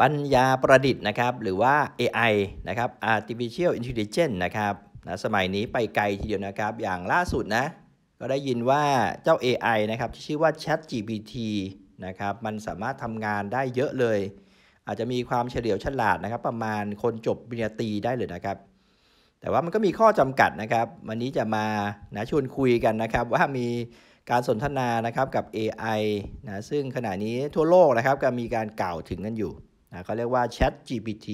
ปัญญาประดิษฐ์นะครับ หรือว่า AI นะครับ artificial intelligence นะครับนะสมัยนี้ไปไกลทีเดียวนะครับ อย่างล่าสุดนะ ก็ได้ยินว่าเจ้า AI นะครับที่ชื่อว่า Chat GPT นะครับ มันสามารถทำงานได้เยอะเลย อาจจะมีความเฉลียวฉลาดนะครับ ประมาณคนจบปริญญาตรีได้เลยนะครับ แต่ว่ามันก็มีข้อจำกัดนะครับ วันนี้จะมานะชวนคุยกันนะครับ ว่ามีการสนทนานะครับกับ AI นะ ซึ่งขณะนี้ทั่วโลกนะครับก็มีการกล่าวถึงกันอยู่นะก็เรียกว่า Chat GPT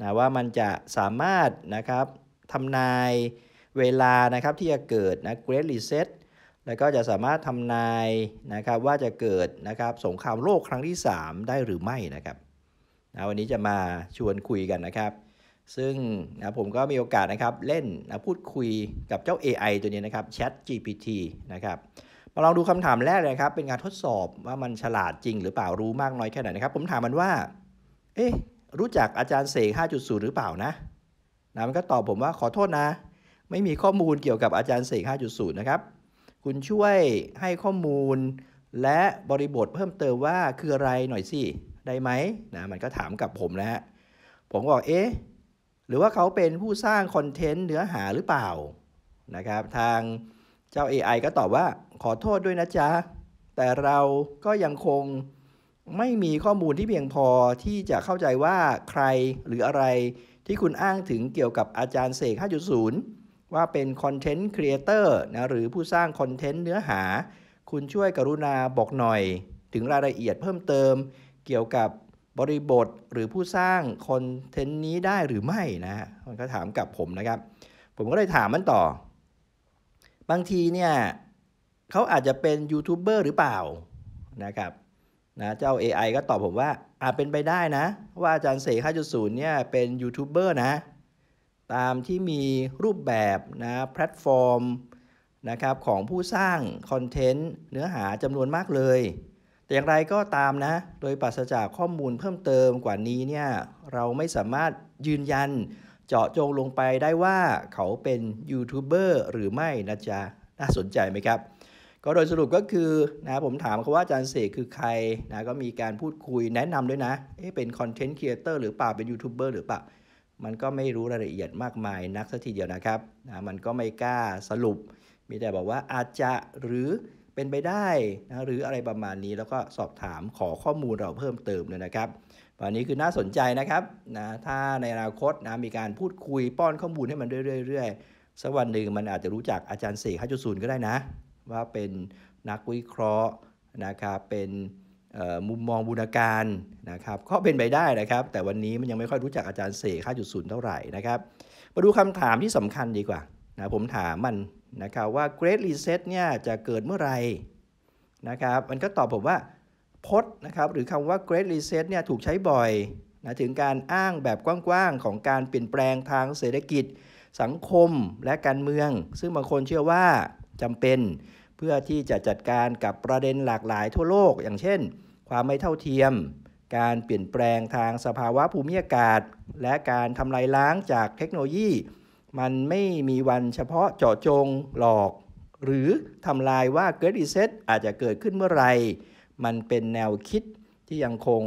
นะว่ามันจะสามารถนะครับทำนายเวลานะครับที่จะเกิดนะ Great Reset แล้วก็จะสามารถทำนายนะครับว่าจะเกิดนะครับสงครามโลกครั้งที่ 3 ได้หรือไม่นะครับนะวันนี้จะมาชวนคุยกันนะครับ ซึ่งนะผมก็มีโอกาสนะครับเล่นนะพูดคุยกับเจ้า AI ตัวนี้นะครับ Chat GPT นะครับมาลองดูคำถามแรกเลยครับ เป็นการทดสอบว่ามันฉลาดจริงหรือเปล่า รู้มากน้อยแค่ไหนนะครับผมถามมันว่าเอ๊ะรู้จักอาจารย์เสก5.0 หรือเปล่านะนะ มันก็ตอบผมว่าขอโทษนะ ไม่มีข้อมูลเกี่ยวกับอาจารย์เสก5.0 นะครับ คุณช่วยให้ข้อมูล และบริบทเพิ่มเติมว่าคืออะไรหน่อยสิ ได้ไหมนะมันก็ถามกับผมนะฮะผมบอก เอ๊ะ หรือว่าเขาเป็นผู้สร้างคอนเทนต์เนื้อหาหรือเปล่านะครับ ทางเจ้า AI ก็ตอบว่าขอโทษด้วยนะจ๊ะแต่เราก็ยังคงไม่มีข้อมูลที่เพียงพอที่จะเข้าใจว่าใครหรืออะไร ที่คุณอ้างถึงเกี่ยวกับอาจารย์เสก5.0 ว่าเป็นคอนเทนต์ครีเอเตอร์นะหรือผู้สร้างคอนเทนต์เนื้อหา คุณช่วยกรุณาบอกหน่อยถึงรายละเอียดเพิ่มเติม เกี่ยวกับบริบทหรือผู้สร้างคอนเทนต์นี้ได้หรือไม่นะมันก็ถามกับผมนะครับ ผมก็เลยถามมันต่อ บางทีเนี่ยเขาอาจจะเป็นยูทูบเบอร์หรือเปล่านะครับนะเจ้า AI ก็ตอบผมว่าอาจเป็นไปได้นะว่าอาจารย์เสก5.0เนี่ยเป็นยูทูบเบอร์นะตามที่มีรูปแบบนะแพลตฟอร์มนะครับของผู้สร้างคอนเทนต์เนื้อหาจำนวนมากเลย แต่อย่างไรก็ตามนะ โดยปราศจากข้อมูลเพิ่มเติมกว่านี้เนี่ยเราไม่สามารถยืนยันเจาะจงลงไปได้ว่าเขาเป็นยูทูบเบอร์หรือไม่นะจ๊ะ น่าสนใจไหมครับก็โดยสรุปก็คือนะผมถามเขาว่าอาจารย์เสกคือใครนะก็มีการพูดคุยแนะนำด้วยนะเอ๊ะเป็นคอนเทนต์ครีเอเตอร์หรือเปล่าเป็นยูทูบเบอร์หรือเปล่ามันก็ไม่รู้รายละเอียดมากมายนักสักทีเดียวนะครับนะมันก็ไม่กล้าสรุป มีแต่บอกว่าอาจจะหรือเป็นไปได้นะหรืออะไรประมาณนี้แล้วก็สอบถามขอข้อมูลเราเพิ่มเติมเลยนะครับวันนี้คือน่าสนใจนะครับนะถ้าในอนาคตนะมีการพูดคุยป้อนข้อมูลให้มันเรื่อยๆสักวันหนึ่งมันอาจจะรู้จักอาจารย์เสก5.0ก็ได้นะว่าเป็นนักวิเคราะห์นะครับเป็นมุมมองบูรณาการนะครับก็เป็นไปได้นะครับแต่วันนี้มันยังไม่ค่อยรู้จักอาจารย์เสกย์เท่าไหร่นะครับมาดูคำถามที่สำคัญดีกว่านะผมถามมันนะครับว่า Great Reset เนี่ยจะเกิดเมื่อไหร่นะครับมันก็ตอบผมว่าพดนะครับหรือคำว่า Great Reset เนี่ยถูกใช้บ่อยนะถึงการอ้างแบบกว้างๆ ของการเปลี่ยนแปลงทางเศรษฐกิจสังคมและการเมือง ซึ่งบางคนเชื่อว่าจำเป็นเพื่อที่จะจัดการกับประเด็นหลากหลายทั่วโลก อย่างเช่น ความไม่เท่าเทียม การเปลี่ยนแปลงทางสภาวะภูมิอากาศ และการทำลายล้างจากเทคโนโลยี มันไม่มีวันเฉพาะเจาะจงหลอก หรือทำลายว่าเกิดรีเซ็ตอาจจะเกิดขึ้นเมื่อไร มันเป็นแนวคิดที่ยังคง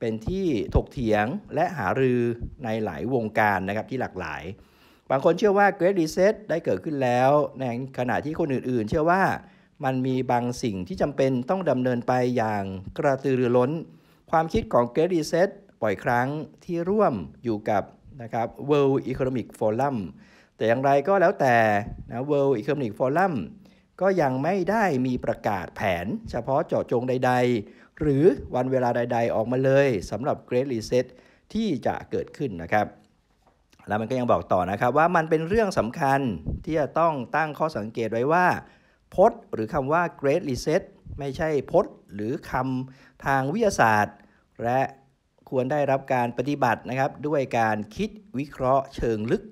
เป็นที่ถกเถียงและหารือในหลายวงการนะครับที่หลากหลาย บางคนเชื่อว่าเกิดรีเซ็ตได้เกิดขึ้นแล้วในขณะที่คนอื่นๆ เชื่อว่ามันมีบางสิ่งที่จำเป็นต้องดำเนินไปอย่างกระตือรือร้น ความคิดของเกรดีเซตบ่อยครั้งที่ร่วมอยู่กับนะครับ World Economic Forum แต่อย่างไรก็แล้วแต่นะ World Economic Forum ก็ยังไม่ได้มีประกาศแผนเฉพาะเจาะจงใดๆ หรือวันเวลาใดๆออกมาเลยสำหรับ Great Reset ที่จะเกิดขึ้นนะครับ แล้วมันก็ยังบอกต่อนะครับว่ามันเป็นเรื่องสำคัญที่จะต้องตั้งข้อสังเกตไว้ว่าพดหรือคำว่า Great Reset ไม่ใช่พดหรือคำทางวิทยาศาสตร์ และควรได้รับการปฏิบัตินะครับ ด้วยการคิดวิเคราะห์เชิงลึก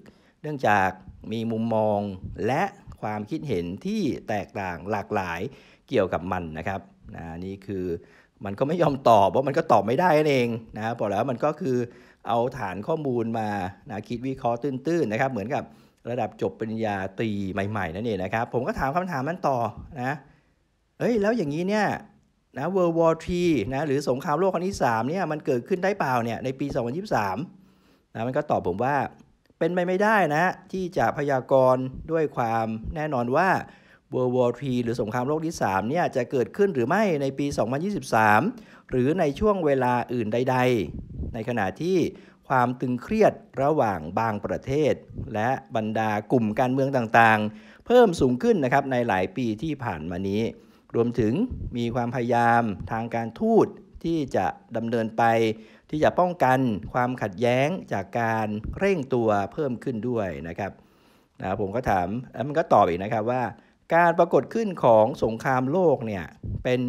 เนื่องจากมีมุมมองและความคิดเห็นที่แตกต่างหลากหลายเกี่ยวกับมันนะครับนนี่คือมันก็ไม่ยอมตอบเพราะมันก็ตอบไม่ได้นั่นเองนะพอแล้วมันก็คือเอาฐานข้อมูลมานะคิดวิเคราะห์ตื้นๆนะครับเหมือนกับระดับจบปริญญาตรีใหม่ๆนั่นเองนะครับผมก็ถามคำถามนั้นต่อนะเอ้ยแล้วอย่างนี้เนี่ยนะ world War รนะหรือสงครามโลกครั้งที่3เนี่ยมันเกิดขึ้นได้เปล่าเนี่ยในปี 2023นะมันก็ตอบผมว่าเป็นไปไม่ได้นะที่จะพยากรณ์ด้วยความแน่นอนว่า world War รหรือสงครามโลกที่3เนี่ยจะเกิดขึ้นหรือไม่ในปี 2023 หรือในช่วงเวลาอื่นใด ๆ ในขณะที่ความตึงเครียดระหว่างบางประเทศและบรรดากลุ่มการเมืองต่างๆ เพิ่มสูงขึ้นนะครับในหลายปีที่ผ่านมานี้ รวมถึงมีความพยายามทางการทูตที่จะดำเนินไป ที่จะป้องกันความขัดแย้งจากการเร่งตัวเพิ่มขึ้นด้วยนะครับนะผมก็ถามแล้วมันก็ตอบอีกนะครับว่า การปรากฏขึ้นของสงครามโลกเนี่ยเป็น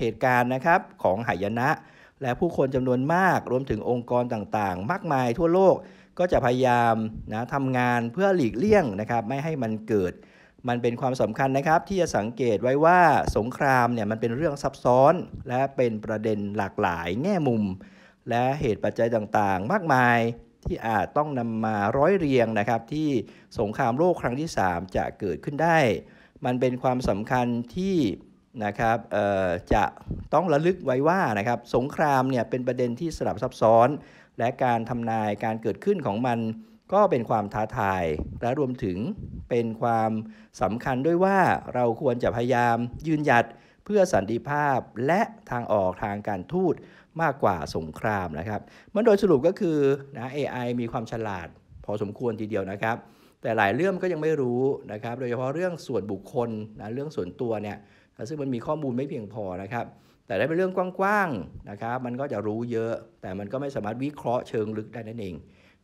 เหตุการณ์นะครับของหายนะและผู้คนจำนวนมากรวมถึงองค์กรต่างๆ มากมายทั่วโลกก็จะพยายามนะทำงานเพื่อหลีกเลี่ยงนะครับ ไม่ให้มันเกิด มันเป็นความสำคัญนะครับ ที่จะสังเกตไว้ว่าสงครามเนี่ยมันเป็นเรื่องซับซ้อน และเป็นประเด็นหลากหลายแง่มุม และเหตุปัจจัยต่างๆ มากมายที่อาจต้องนำมาร้อยเรียงนะครับที่สงครามโลกครั้งที่ 3 จะเกิดขึ้นได้ มันเป็นความสำคัญที่นะครับจะต้องระลึกไว้ว่านะครับ สงครามเนี่ยเป็นประเด็นที่สลับซับซ้อน และการทำนายการเกิดขึ้นของมัน ก็เป็นความท้าทาย และรวมถึงเป็นความสำคัญด้วยว่าเราควรจะพยายามยืนหยัดเพื่อสันติภาพและทางออกทางการทูตมากกว่าสงครามนะครับมันโดยสรุปก็คือนะ AI มีความฉลาด พอสมควรทีเดียวนะครับ แต่หลายเรื่องก็ยังไม่รู้นะครับ โดยเฉพาะเรื่องส่วนบุคคลนะ เรื่องส่วนตัวเนี่ยซึ่งมันมีข้อมูลไม่เพียงพอนะครับ แต่ได้เป็นเรื่องกว้างๆนะครับ มันก็จะรู้เยอะ แต่มันก็ไม่สามารถวิเคราะห์เชิงลึกได้นั่นเอง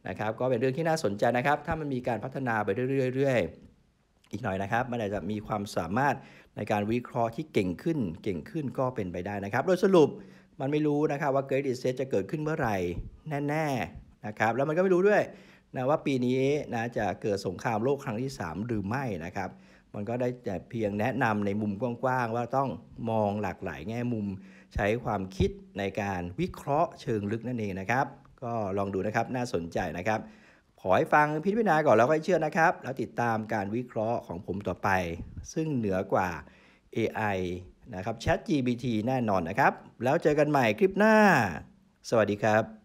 นะครับ ก็เป็นเรื่องที่น่าสนใจนะครับ ถ้ามันมีการพัฒนาไปเรื่อยๆอีกหน่อยนะครับ มันอาจจะมีความสามารถในการวิเคราะห์ที่เก่งขึ้น เก่งขึ้นก็เป็นไปได้นะครับ โดยสรุปมันไม่รู้นะครับว่า Great Reset จะเกิดขึ้นเมื่อไหร่แน่ๆนะครับ แล้วมันก็ไม่รู้ด้วยนะว่าปีนี้นะจะเกิดสงครามโลกครั้งที่ 3 หรือไม่นะครับมันก็ได้แต่เพียงแนะนำในมุมกว้างๆ ว่าต้องมองหลากหลายแง่มุมใช้ความคิดในการวิเคราะห์เชิงลึกนั่นเองนะครับ ก็ลองดูนะครับน่าสนใจนะครับ ขอให้ฟังพิจารณาก่อนแล้วค่อยเชื่อนะครับ แล้วติดตามการวิเคราะห์ของผมต่อไป ซึ่งเหนือกว่า AI นะครับ ChatGPT แน่นอนนะครับ แล้วเจอกันใหม่คลิปหน้า สวัสดีครับ